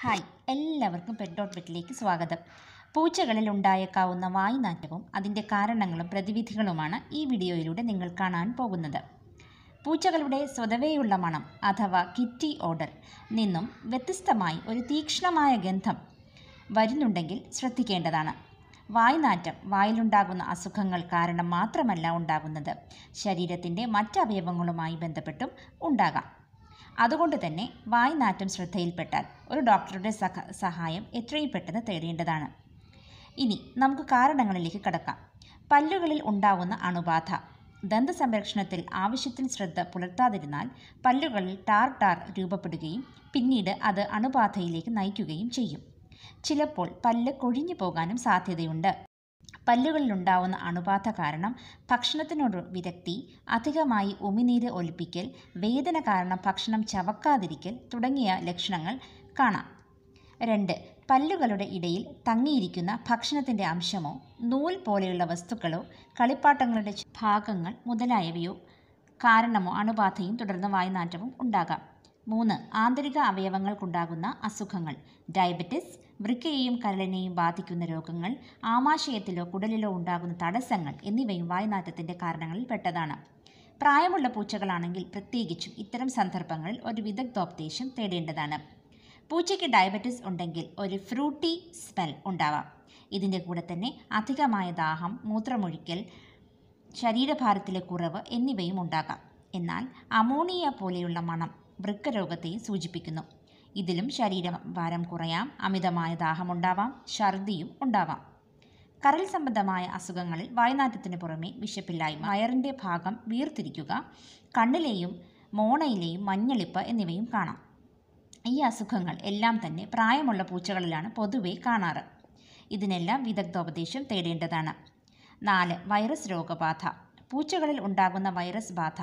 hi എല്ലാവർക്കും pet dot പെറ്റിലേക്ക് സ്വാഗതം പൂച്ചകളിൽ ഉണ്ടായേക്കാവുന്ന വായുനാറ്റവും അതിൻ്റെ കാരണങ്ങളും പ്രതിവിധികളുമാണ് ഈ വീഡിയോയിലൂടെ നിങ്ങൾ കാണാൻ പോകുന്നത് പൂച്ചകളുടെ സ്വതവേയുള്ള മണം അഥവാ കിറ്റി ഓർഡർ നിന്നും വ്യത്യസ്തമായി ഒരു തീക്ഷ്ണമായ ഗന്ധം വരുന്നുണ്ടെങ്കിൽ ശ്രദ്ധിക്കേണ്ടതാണ് വായുനാറ്റം വായിലുണ്ടാകുന്ന അസുഖങ്ങൾ കാരണം മാത്രമല്ല ഉണ്ടാകുന്നത് ശരീരത്തിൻ്റെ മറ്റവയവങ്ങളുമായി ബന്ധപ്പെട്ടും ഉണ്ടാകാം അതുകൊണ്ട് തന്നെ വായ്നാറ്റം ശ്രദ്ധയിൽപ്പെട്ടാൽ ഒരു ഡോക്ടറുടെ സഹായം എത്രയും പെട്ടെന്ന് തേടേണ്ടതാണ് ഇനി നമുക്ക് കാരണങ്ങളിലേക്ക് കടക്കാം പല്ലുകളിൽ ഉണ്ടാവുന്ന അണുബാധ ദന്ത സംരക്ഷണത്തിൽ ആവശ്യത്തിന് ശ്രദ്ധ പുലർത്താതിരുന്നാൽ പല്ലുകളിൽ ടാർ ടാർ രൂപപ്പെടുകയും പിന്നീട് അത് അണുബാധയിലേക്ക് നയിക്കുകയും ചെയ്യും ചിലപ്പോൾ പല്ല് കൊഴിഞ്ഞു പോകാനും സാധ്യതയുണ്ട് പല്ലുകളിലുണ്ടാവുന്ന അണുബാധ കാരണം ഭക്ഷണത്തിനോട് വിരക്തി അധികമായി ഉമിനീര് ഒലിപ്പിക്കൽ വേദന കാരണം ഭക്ഷണം ചവക്കാതിരിക്കൽ തുടങ്ങിയ ലക്ഷണങ്ങൾ കാണാം രണ്ട് പല്ലുകളുടെ ഇടയിൽ തങ്ങിയിരിക്കുന്ന ഭക്ഷണത്തിൻ്റെ അംശമോ നൂൽ പോലെയുള്ള വസ്തുക്കളോ കളിപ്പാട്ടങ്ങളുടെ ഭാഗങ്ങൾ മുതലായവയോ കാരണമോ അണുബാധയും തുടർന്ന് വായുനാറ്റവും ഉണ്ടാകാം മൂന്ന് ആന്തരിക അവയവങ്ങൾക്കുണ്ടാകുന്ന അസുഖങ്ങൾ ഡയബറ്റിസ് വൃക്കയെയും കരളിനെയും ബാധിക്കുന്ന രോഗങ്ങൾ ആമാശയത്തിലോ കുടലിലോ ഉണ്ടാകുന്ന തടസ്സങ്ങൾ എന്നിവയും വായ്നാറ്റത്തിൻ്റെ കാരണങ്ങളിൽ പെട്ടതാണ് പ്രായമുള്ള പൂച്ചകളാണെങ്കിൽ പ്രത്യേകിച്ചും ഇത്തരം സന്ദർഭങ്ങളിൽ ഒരു വിദഗ്ധോപദേശം തേടേണ്ടതാണ് പൂച്ചയ്ക്ക് ഡയബറ്റിസ് ഉണ്ടെങ്കിൽ ഒരു ഫ്രൂട്ടി സ്മെൽ ഉണ്ടാവാം ഇതിൻ്റെ കൂടെ തന്നെ അധികമായ ദാഹം മൂത്രമൊഴിക്കൽ ശരീരഭാരത്തിലെ കുറവ് എന്നിവയും ഉണ്ടാകാം എന്നാൽ അമോണിയ പോലെയുള്ള മണം വൃക്കരോഗത്തെയും സൂചിപ്പിക്കുന്നു ഇതിലും ശരീരഭാരം കുറയാം അമിതമായ ദാഹമുണ്ടാവാം ഛർദിയും ഉണ്ടാവാം കരൽ സംബന്ധമായ അസുഖങ്ങളിൽ വായനാറ്റത്തിന് പുറമെ വിശപ്പില്ലായ്മ വയറിൻ്റെ ഭാഗം വീർത്തിരിക്കുക കണ്ണിലെയും മോണയിലെയും മഞ്ഞളിപ്പ് എന്നിവയും കാണാം ഈ അസുഖങ്ങൾ എല്ലാം തന്നെ പ്രായമുള്ള പൂച്ചകളിലാണ് പൊതുവെ കാണാറ് ഇതിനെല്ലാം വിദഗ്ധോപദേശം തേടേണ്ടതാണ് നാല് വൈറസ് രോഗബാധ പൂച്ചകളിൽ ഉണ്ടാകുന്ന വൈറസ് ബാധ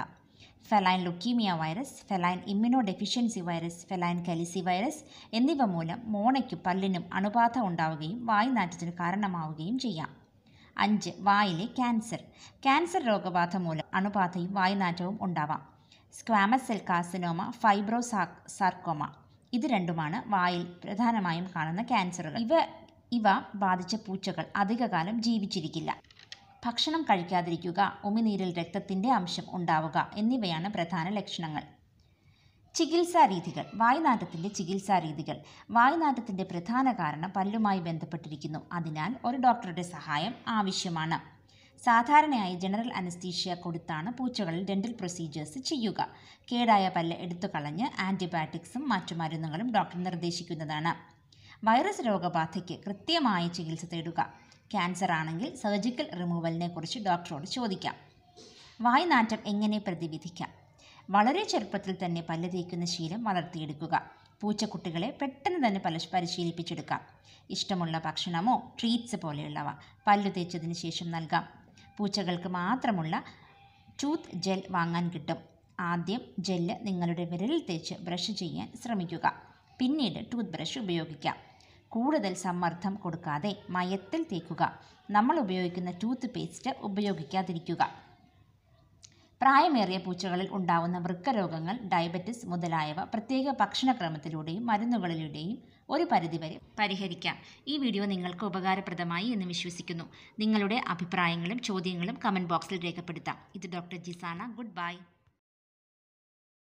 feline leukaemia virus feline deficiency virus feline calici virus എന്നിവ മൂലം മോണയ്ക്ക് പല്ലിനും അണുബാധ ഉണ്ടാവുകയും വായുനാറ്റത്തിന് കാരണമാവുകയും ചെയ്യാം അഞ്ച് വായിലെ ക്യാൻസർ ക്യാൻസർ രോഗബാധ മൂലം അണുബാധയും വായുനാറ്റവും ഉണ്ടാവാം squamous cell carcinoma fibrosarcoma ഇത് രണ്ടുമാണ് വായിൽ പ്രധാനമായും കാണുന്ന ക്യാൻസറുകൾ ഇവ ഇവ ബാധിച്ച പൂച്ചകൾ അധികകാലം ജീവിച്ചിരിക്കില്ല ഭക്ഷണം കഴിക്കാതിരിക്കുക ഉമിനീരിൽ രക്തത്തിൻ്റെ അംശം ഉണ്ടാവുക എന്നിവയാണ് പ്രധാന ലക്ഷണങ്ങൾ ചികിത്സാ രീതികൾ വായുനാറ്റത്തിൻ്റെ ചികിത്സാ രീതികൾ വായുനാറ്റത്തിൻ്റെ പ്രധാന കാരണം പല്ലുമായി ബന്ധപ്പെട്ടിരിക്കുന്നു അതിനാൽ ഒരു ഡോക്ടറുടെ സഹായം ആവശ്യമാണ് സാധാരണയായി ജനറൽ അനസ്തീഷ്യ കൊടുത്താണ് പൂച്ചകളിൽ ഡെന്റൽ പ്രൊസീജിയേഴ്സ് ചെയ്യുക കേടായ പല്ല് എടുത്തു കളഞ്ഞ് ആൻറ്റിബയോട്ടിക്സും മറ്റു മരുന്നുകളും ഡോക്ടർ നിർദ്ദേശിക്കുന്നതാണ് വൈറസ് രോഗബാധയ്ക്ക് കൃത്യമായ ചികിത്സ തേടുക ക്യാൻസർ ആണെങ്കിൽ സർജിക്കൽ റിമൂവലിനെ കുറിച്ച് ഡോക്ടറോട് ചോദിക്കാം വായ്നാറ്റം എങ്ങനെ പ്രതിവിധിക്കാം വളരെ ചെറുപ്പത്തിൽ തന്നെ പല്ല് തേക്കുന്ന ശീലം വളർത്തിയെടുക്കുക പൂച്ചക്കുട്ടികളെ പെട്ടെന്ന് തന്നെ പല പരിശീലിപ്പിച്ചെടുക്കാം ഇഷ്ടമുള്ള ഭക്ഷണമോ ട്രീറ്റ്സ് പോലെയുള്ളവ പല്ലു തേച്ചതിന് ശേഷം നൽകാം പൂച്ചകൾക്ക് മാത്രമുള്ള ടൂത്ത് ജെൽ വാങ്ങാൻ കിട്ടും ആദ്യം ജെല്ല് നിങ്ങളുടെ വിരലിൽ തേച്ച് ബ്രഷ് ചെയ്യാൻ ശ്രമിക്കുക പിന്നീട് ടൂത്ത് ബ്രഷ് ഉപയോഗിക്കാം കൂടുതൽ സമ്മർദ്ദം കൊടുക്കാതെ മയത്തിൽ തേക്കുക നമ്മൾ ഉപയോഗിക്കുന്ന ടൂത്ത് പേസ്റ്റ് ഉപയോഗിക്കാതിരിക്കുക പ്രായമേറിയ പൂച്ചകളിൽ ഉണ്ടാവുന്ന വൃക്കരോഗങ്ങൾ ഡയബറ്റിസ് മുതലായവ പ്രത്യേക ഭക്ഷണക്രമത്തിലൂടെയും മരുന്നുകളിലൂടെയും ഒരു പരിധിവരെ പരിഹരിക്കാം ഈ വീഡിയോ നിങ്ങൾക്ക് ഉപകാരപ്രദമായി എന്ന് വിശ്വസിക്കുന്നു നിങ്ങളുടെ അഭിപ്രായങ്ങളും ചോദ്യങ്ങളും കമൻറ്റ് ബോക്സിൽ രേഖപ്പെടുത്താം ഇത് ഡോക്ടർ ജിസാന ഗുഡ് ബൈ